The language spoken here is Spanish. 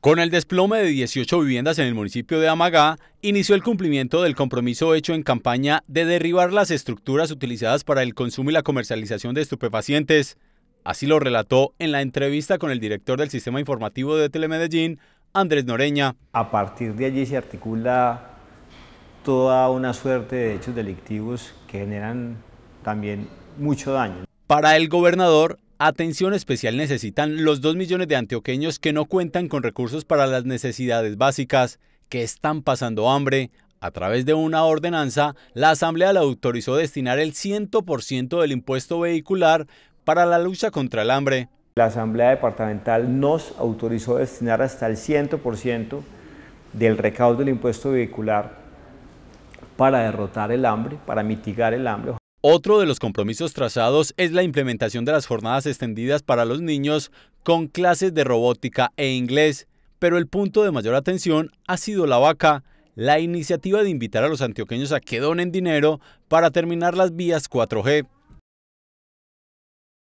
Con el desplome de 18 viviendas en el municipio de Amagá, inició el cumplimiento del compromiso hecho en campaña de derribar las estructuras utilizadas para el consumo y la comercialización de estupefacientes. Así lo relató en la entrevista con el director del Sistema Informativo de Telemedellín, Andrés Noreña. A partir de allí se articula toda una suerte de hechos delictivos que generan también mucho daño. Para el gobernador, Atención especial necesitan los 2 millones de antioqueños que no cuentan con recursos para las necesidades básicas, que están pasando hambre. A través de una ordenanza, la Asamblea la autorizó destinar el 100% del impuesto vehicular para la lucha contra el hambre. La Asamblea Departamental nos autorizó destinar hasta el 100% del recaudo del impuesto vehicular para derrotar el hambre, para mitigar el hambre. Otro de los compromisos trazados es la implementación de las jornadas extendidas para los niños con clases de robótica e inglés, pero el punto de mayor atención ha sido la vaca, la iniciativa de invitar a los antioqueños a que donen dinero para terminar las vías 4G.